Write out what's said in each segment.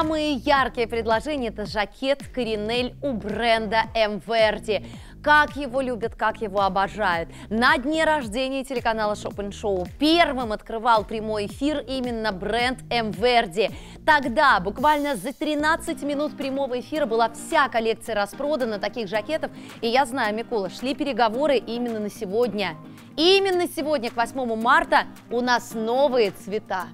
Самые яркие предложения – это жакет Коринель у бренда МВРТ. Как его любят, как его обожают. На дне рождения телеканала Шопен Шоу первым открывал прямой эфир именно бренд МВРД. Тогда, буквально за 13 минут прямого эфира, была вся коллекция распродана таких жакетов. И я знаю, Микола, шли переговоры именно на сегодня. И именно сегодня, к 8 марта, у нас новые цвета.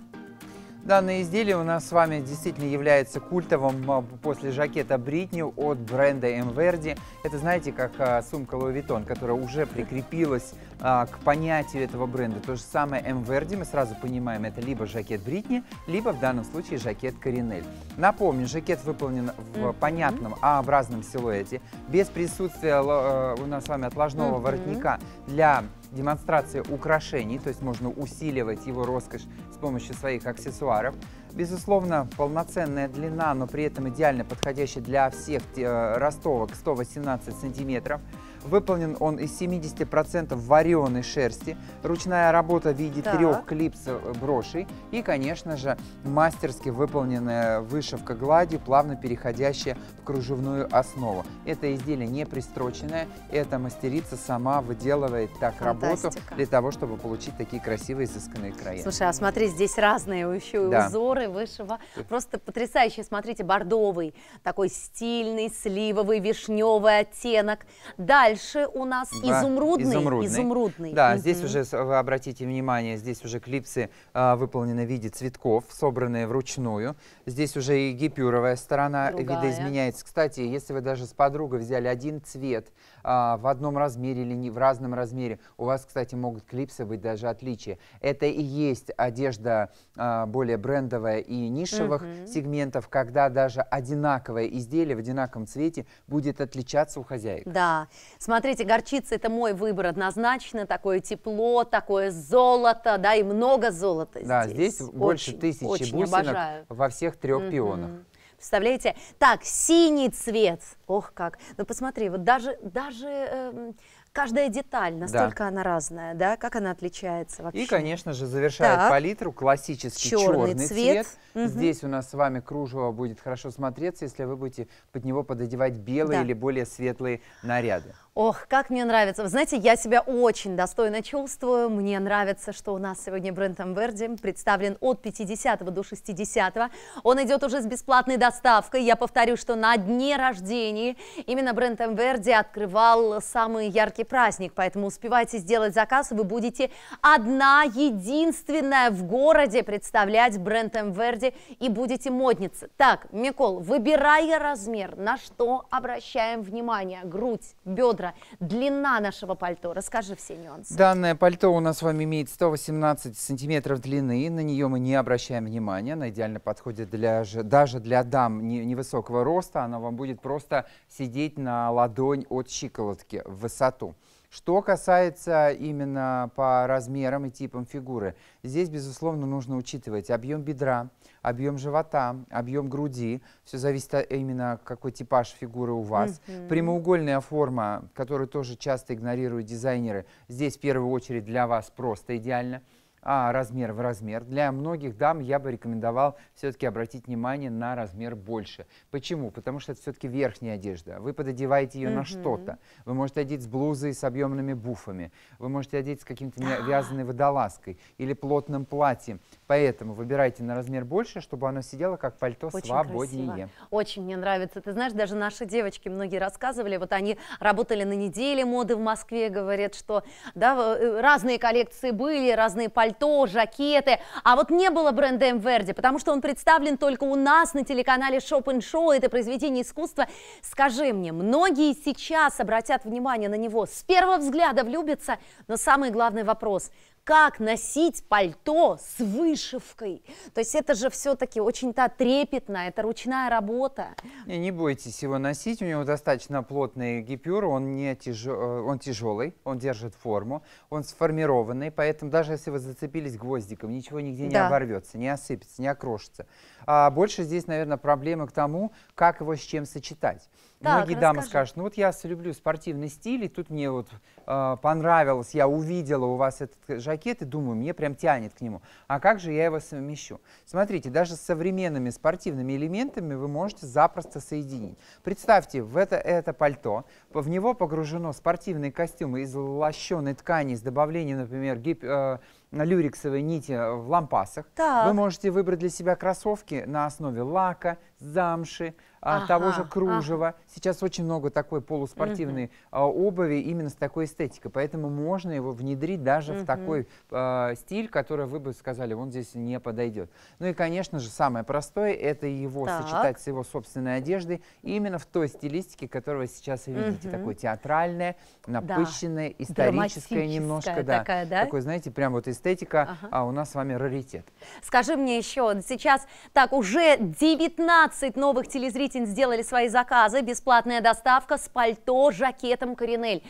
Данное изделие у нас с вами действительно является культовым а, после жакета Бритни от бренда Эмверди. Это, знаете, как а, сумка Louis Vuitton, которая уже прикрепилась а, к понятию этого бренда. То же самое Эмверди, мы сразу понимаем, это либо жакет Бритни, либо в данном случае жакет Коринель. Напомню, жакет выполнен в mm -hmm. понятном А-образном силуэте, без присутствия а, у нас с вами отложного mm -hmm. воротника для демонстрация украшений, то есть можно усиливать его роскошь с помощью своих аксессуаров. Безусловно, полноценная длина, но при этом идеально подходящая для всех э, ростовок 118 сантиметров. Выполнен он из 70% вареной шерсти, ручная работа в виде так. трех клипсов э, брошей и, конечно же, мастерски выполненная вышивка глади плавно переходящая в кружевную основу. Это изделие не пристроченное, эта мастерица сама выделывает так Фантастика. работу для того, чтобы получить такие красивые изысканные края. Слушай, а смотри, здесь разные еще да. узоры вышива. Просто потрясающе, смотрите, бордовый, такой стильный, сливовый, вишневый оттенок. Дальше Дальше у нас да, изумрудный. изумрудный. изумрудный. Да, угу. здесь уже, вы э, обратите внимание, здесь уже клипсы э, выполнены в виде цветков, собранные вручную. Здесь уже и гипюровая сторона э, Другая. видоизменяется. Кстати, если вы даже с подругой взяли один цвет, а, в одном размере или не в разном размере. У вас, кстати, могут клипсы быть даже отличия. Это и есть одежда а, более брендовая и нишевых угу. сегментов, когда даже одинаковое изделие в одинаковом цвете будет отличаться у хозяек. Да. Смотрите, горчица – это мой выбор однозначно. Такое тепло, такое золото, да, и много золота да, здесь. Да, здесь больше очень, тысячи очень бусинок обожаю. во всех трех угу. пионах. Представляете? Так, синий цвет. Ох, как. Ну, посмотри, вот даже, даже э, каждая деталь, настолько да. она разная, да? Как она отличается вообще? И, конечно же, завершает так. палитру классический черный, черный цвет. цвет. Угу. Здесь у нас с вами кружево будет хорошо смотреться, если вы будете под него пододевать белые да. или более светлые наряды. Ох, как мне нравится. Вы знаете, я себя очень достойно чувствую. Мне нравится, что у нас сегодня бренд Амверди представлен от 50 до 60. -го. Он идет уже с бесплатной доставкой. Я повторю, что на дне рождения именно бренд Амверди открывал самый яркий праздник. Поэтому успевайте сделать заказ, и вы будете одна, единственная в городе представлять бренд Амверди и будете модницей. Так, Микол, выбирая размер, на что обращаем внимание? Грудь, бедра, бедра, длина нашего пальто. Расскажи все нюансы. Данное пальто у нас с вами имеет 118 сантиметров длины. На нее мы не обращаем внимания. Она идеально подходит для, даже для дам невысокого роста. Она вам будет просто сидеть на ладонь от щиколотки в высоту. Что касается именно по размерам и типам фигуры, здесь, безусловно, нужно учитывать объем бедра, объем живота, объем груди. Все зависит а, именно, какой типаж фигуры у вас. Mm -hmm. Прямоугольная форма, которую тоже часто игнорируют дизайнеры, здесь в первую очередь для вас просто идеально а, размер в размер. Для многих дам я бы рекомендовал все-таки обратить внимание на размер больше. Почему? Потому что это все-таки верхняя одежда. Вы пододеваете ее mm-hmm. на что-то. Вы можете одеть с блузой с объемными буфами. Вы можете одеть с каким-то вязаной водолазкой или плотным платьем. Поэтому выбирайте на размер больше, чтобы оно сидело как пальто Очень свободнее. Красиво. Очень мне нравится. Ты знаешь, даже наши девочки многие рассказывали, вот они работали на неделе моды в Москве, говорят, что да, э, э, разные коллекции были, разные пальто пальто, жакеты. А вот не было бренда Эмверди, потому что он представлен только у нас на телеканале Шоп Шоу. Это произведение искусства. Скажи мне, многие сейчас обратят внимание на него, с первого взгляда влюбятся, но самый главный вопрос – как носить пальто с вышивкой. То есть это же все-таки очень-то трепетно, это ручная работа. Не, не бойтесь его носить, у него достаточно плотный гипюр, он, не тяж... Э, он тяжелый, он держит форму, он сформированный, поэтому даже если вы зацепились гвоздиком, ничего нигде да. не оборвется, не осыпется, не окрошится. А больше здесь, наверное, проблема к тому, как его с чем сочетать. Так, Многие расскажи. дамы скажут, ну вот я люблю спортивный стиль, и тут мне вот э, понравилось, я увидела у вас этот э, жакет, пакет думаю, мне прям тянет к нему. А как же я его совмещу? Смотрите, даже с современными спортивными элементами вы можете запросто соединить. Представьте, в это, это пальто, в него погружено спортивные костюмы из лощеной ткани с добавлением, например, гип, э, люрексовые нити э, в лампасах. Так. Вы можете выбрать для себя кроссовки на основе лака, замши, э, ага, того же кружева. Ага. Сейчас очень много такой полуспортивной угу. обуви именно с такой эстетикой. Поэтому можно его внедрить даже угу. в такой э, стиль, который вы бы сказали, он здесь не подойдет. Ну и, конечно же, самое простое – это его так. сочетать с его собственной одеждой именно в той стилистике, которую вы сейчас видите. Угу. Такое театральное, напыщенное, да. историческое немножко. Да. да? Такой, знаете, прям вот эстетика эстетика, ага. а у нас с вами раритет. Скажи мне еще, сейчас так уже 19 новых телезрителей сделали свои заказы, бесплатная доставка с пальто, жакетом Коринель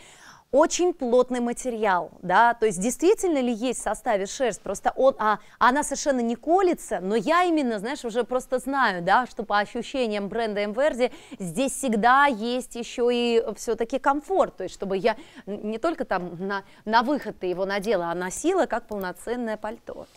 очень плотный материал, да, то есть действительно ли есть в составе шерсть, просто он, а, она совершенно не колется, но я именно, знаешь, уже просто знаю, да, что по ощущениям бренда Эмверди здесь всегда есть еще и все-таки комфорт, то есть чтобы я не только там на, на выход ты его надела, а носила как полноценное пальто.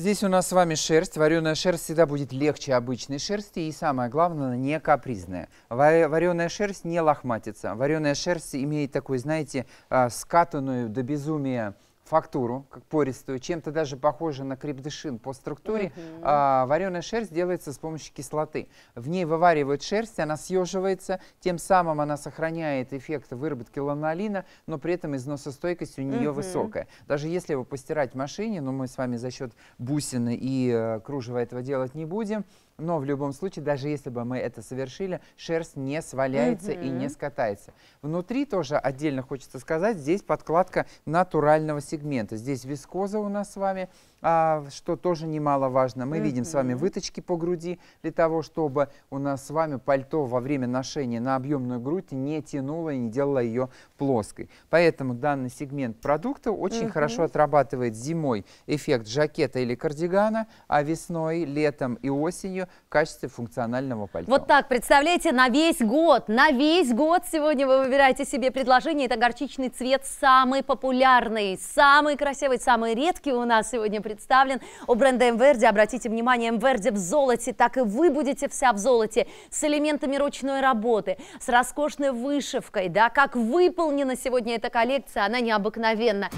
Здесь у нас с вами шерсть. Вареная шерсть всегда будет легче обычной шерсти и, самое главное, не капризная. Вареная шерсть не лохматится. Вареная шерсть имеет такой, знаете, а, скатанную до безумия фактуру, как пористую, чем-то даже похоже на крепдышин по структуре, угу. Mm -hmm. а, вареная шерсть делается с помощью кислоты. В ней вываривают шерсть, она съеживается, тем самым она сохраняет эффект выработки ланолина, но при этом износостойкость у нее Mm -hmm. высокая. Даже если его постирать в машине, но ну, мы с вами за счет бусины и э, кружева этого делать не будем, но в любом случае, даже если бы мы это совершили, шерсть не сваляется угу. и не скатается. Внутри тоже отдельно хочется сказать, здесь подкладка натурального сегмента. Здесь вискоза у нас с вами а, что тоже немаловажно. Мы mm -hmm. видим с вами выточки по груди для того, чтобы у нас с вами пальто во время ношения на объемную грудь не тянуло и не делало ее плоской. Поэтому данный сегмент продукта очень mm -hmm. хорошо отрабатывает зимой эффект жакета или кардигана, а весной, летом и осенью в качестве функционального пальто. Вот так, представляете, на весь год, на весь год сегодня вы выбираете себе предложение. Это горчичный цвет самый популярный, самый красивый, самый редкий у нас сегодня представлен. У бренда Мверди обратите внимание, Мверди в золоте, так и вы будете вся в золоте, с элементами ручной работы, с роскошной вышивкой, да, как выполнена сегодня эта коллекция, она необыкновенная